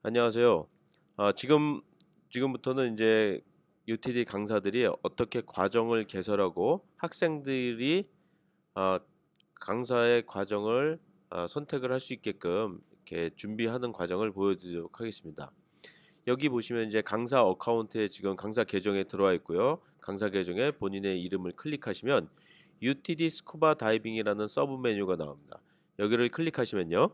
안녕하세요. 아, 지금 지금부터는 이제 UTD 강사들이 어떻게 과정을 개설하고 학생들이 아, 강사의 과정을 아, 선택을 할 수 있게끔 이렇게 준비하는 과정을 보여드리도록 하겠습니다. 여기 보시면 이제 강사 어카운트에 지금 강사 계정에 들어와 있고요. 강사 계정에 본인의 이름을 클릭하시면 UTD 스쿠바 다이빙이라는 서브 메뉴가 나옵니다. 여기를 클릭하시면요.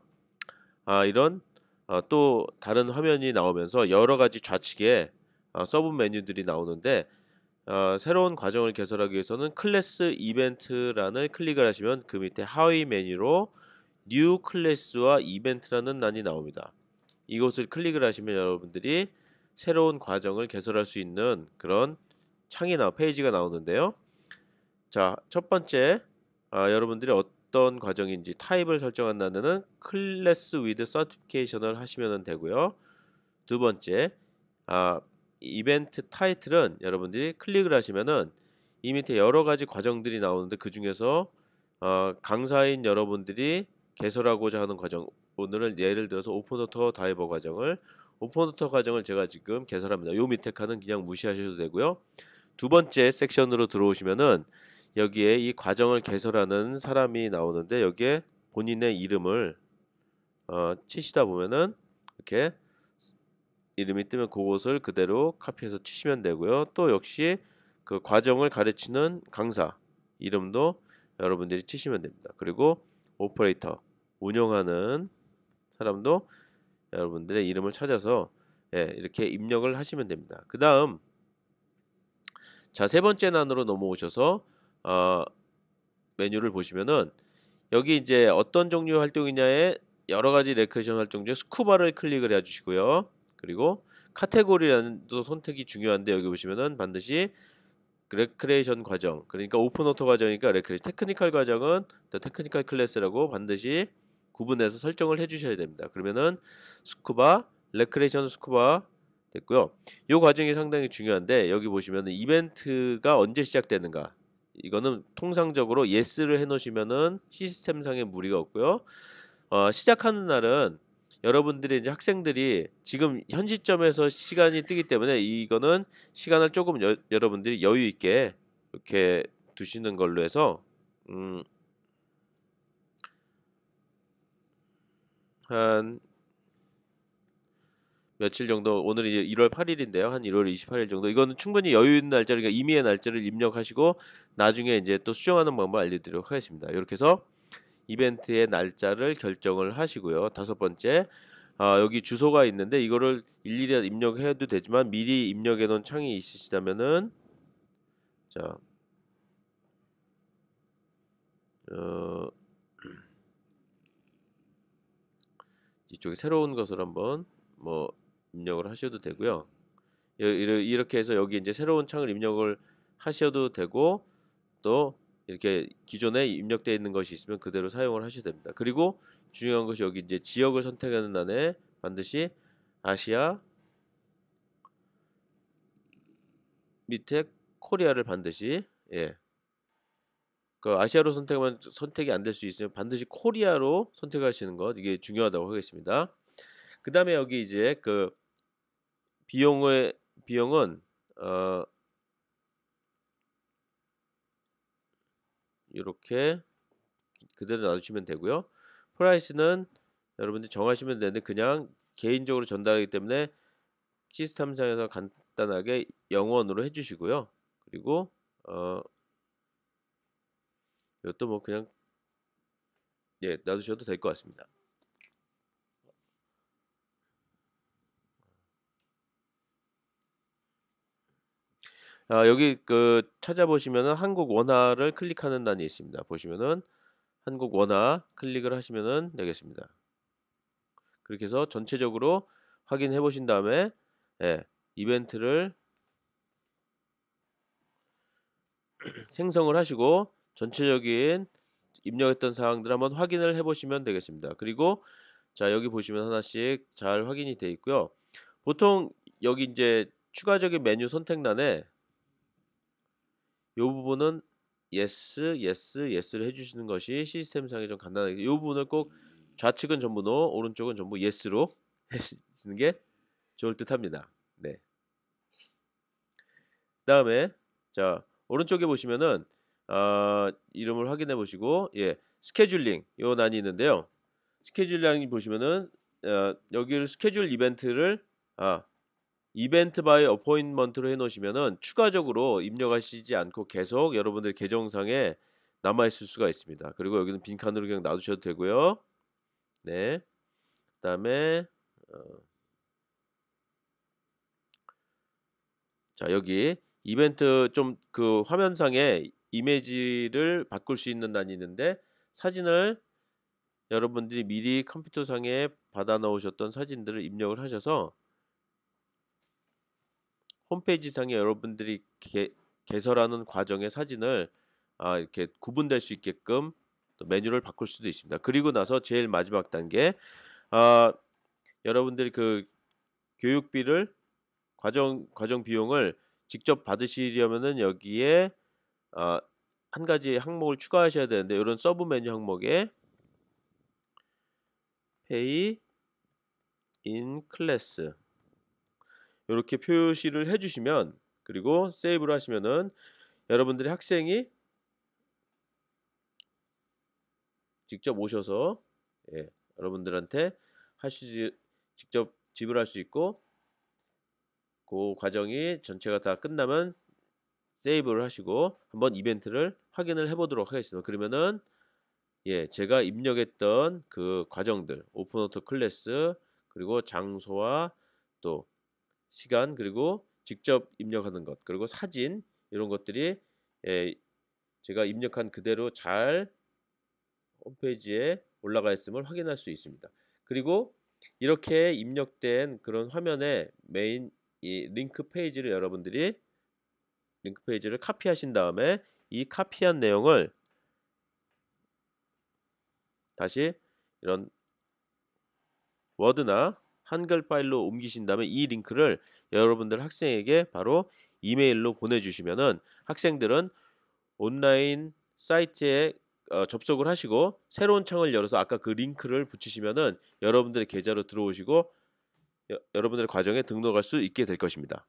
아, 이런 어, 또 다른 화면이 나오면서 여러 가지 좌측에 어, 서브 메뉴들이 나오는데 어, 새로운 과정을 개설하기 위해서는 클래스 이벤트란을 클릭을 하시면 그 밑에 하위 메뉴로 뉴 클래스와 이벤트라는 란이 나옵니다. 이곳을 클릭을 하시면 여러분들이 새로운 과정을 개설할 수 있는 그런 창이나 페이지가 나오는데요. 자, 첫 번째 아, 여러분들이 어, 어떤 과정인지 타입을 설정한다는 클래스 위드 서티피케이션을 하시면 되고요. 두 번째, 아, 이벤트 타이틀은 여러분들이 클릭을 하시면은 이 밑에 여러 가지 과정들이 나오는데 그 중에서 어, 강사인 여러분들이 개설하고자 하는 과정 오늘은 예를 들어서 오픈워터 다이버 과정을 오픈워터 과정을 제가 지금 개설합니다. 요 밑에 칸은 그냥 무시하셔도 되고요. 두 번째 섹션으로 들어오시면은 여기에 이 과정을 개설하는 사람이 나오는데 여기에 본인의 이름을 어, 치시다 보면은 이렇게 이름이 뜨면 그곳을 그대로 카피해서 치시면 되고요. 또 역시 그 과정을 가르치는 강사 이름도 여러분들이 치시면 됩니다. 그리고 오퍼레이터 운영하는 사람도 여러분들의 이름을 찾아서 예, 이렇게 입력을 하시면 됩니다. 그 다음 자 세 번째 난으로 넘어오셔서 어, 메뉴를 보시면은 여기 이제 어떤 종류 의 활동이냐에 여러 가지 레크레이션 활동 중에 스쿠바를 클릭을 해주시고요. 그리고 카테고리라는 선택이 중요한데 여기 보시면은 반드시 레크레이션 과정 그러니까 오픈오토 과정이니까 레크레이션 테크니컬 과정은 테크니컬 클래스라고 반드시 구분해서 설정을 해주셔야 됩니다. 그러면은 스쿠바 레크레이션 스쿠바 됐고요. 이 과정이 상당히 중요한데 여기 보시면 이벤트가 언제 시작되는가 이거는 통상적으로 예스를 해놓으시면은 시스템상의 무리가 없고요. 어, 시작하는 날은 여러분들이 이제 학생들이 지금 현 시점에서 시간이 뜨기 때문에 이거는 시간을 조금 여, 여러분들이 여유 있게 이렇게 두시는 걸로 해서 음, 한 며칠 정도 오늘 이제 1월 8일인데요. 한 1월 28일 정도. 이거는 충분히 여유 있는 날짜 그러니까 임의의 날짜를 입력하시고 나중에 이제 또 수정하는 방법 알려 드리도록 하겠습니다. 이렇게 해서 이벤트의 날짜를 결정을 하시고요. 다섯 번째 아, 여기 주소가 있는데 이거를 일일이 입력해도 되지만 미리 입력해 놓은 창이 있으시다면은 자 어, 이쪽에 새로운 것을 한번 뭐 입력을 하셔도 되고요. 이렇게 해서 여기 이제 새로운 창을 입력을 하셔도 되고 또 이렇게 기존에 입력되어 있는 것이 있으면 그대로 사용을 하셔도 됩니다. 그리고 중요한 것이 여기 이제 지역을 선택하는 안에 반드시 아시아 밑에 코리아를 반드시 예. 그 아시아로 선택만 선택이 안 될 수 있으면 반드시 코리아로 선택하시는 것 이게 중요하다고 하겠습니다. 그 다음에 여기 이제 그 비용의 비용은 어 이렇게 그대로 놔두시면 되고요. 프라이스는 여러분들 정하시면 되는데 그냥 개인적으로 전달하기 때문에 시스템상에서 간단하게 영원으로 해주시고요. 그리고 어 이것도 뭐 그냥 예 놔두셔도 될 것 같습니다. 아, 여기 그 찾아보시면은 한국 원화를 클릭하는 단이 있습니다. 보시면은 한국 원화 클릭을 하시면은 되겠습니다. 그렇게 해서 전체적으로 확인해 보신 다음에 예, 이벤트를 생성을 하시고 전체적인 입력했던 사항들 한번 확인을 해 보시면 되겠습니다. 그리고 자 여기 보시면 하나씩 잘 확인이 되어 있고요. 보통 여기 이제 추가적인 메뉴 선택란에 요 부분은 예스 예스 예스를 해주시는 것이 시스템상에 좀 간단하게 요 부분을 꼭 좌측은 전부 n 오른쪽은 전부 예스로 해주시는 게 좋을 듯합니다. 네. 다음에 자 오른쪽에 보시면은 어, 이름을 확인해 보시고 예 스케줄링 요 난이 있는데요. 스케줄링 보시면은 어, 여기를 스케줄 이벤트를 아 이벤트 바이 어포인먼트로 해놓으시면은 추가적으로 입력하시지 않고 계속 여러분들 계정상에 남아있을 수가 있습니다. 그리고 여기는 빈칸으로 그냥 놔두셔도 되고요. 네. 그 다음에 어자 여기 이벤트 좀 그 화면상에 이미지를 바꿀 수 있는 단이 있는데 사진을 여러분들이 미리 컴퓨터상에 받아 넣으셨던 사진들을 입력을 하셔서 홈페이지상에 여러분들이 개, 설하는 과정의 사진을 아, 이렇게 구분될 수 있게끔 또 메뉴를 바꿀 수도 있습니다. 그리고 나서 제일 마지막 단계 아, 여러분들이 그 교육비를 과정 과정 비용을 직접 받으시려면은 여기에 아, 한 가지 항목을 추가하셔야 되는데 이런 서브 메뉴 항목에 페이 인 클래스 이렇게 표시를 해주시면 그리고 세이브를 하시면은 여러분들이 학생이 직접 오셔서 예, 여러분들한테 하시 직접 지불할 수 있고 그 과정이 전체가 다 끝나면 세이브를 하시고 한번 이벤트를 확인을 해보도록 하겠습니다. 그러면은 예 제가 입력했던 그 과정들 오픈오토 클래스 그리고 장소와 또 시간 그리고 직접 입력하는 것 그리고 사진 이런 것들이 예, 제가 입력한 그대로 잘 홈페이지에 올라가 있음을 확인할 수 있습니다. 그리고 이렇게 입력된 그런 화면에 메인 이 링크 페이지를 여러분들이 링크 페이지를 카피하신 다음에 이 카피한 내용을 다시 이런 워드나 한글 파일로 옮기신 다음에 이 링크를 여러분들 학생에게 바로 이메일로 보내주시면은 학생들은 온라인 사이트에 어, 접속을 하시고 새로운 창을 열어서 아까 그 링크를 붙이시면은 여러분들의 계좌로 들어오시고 여, 여러분들의 과정에 등록할 수 있게 될 것입니다.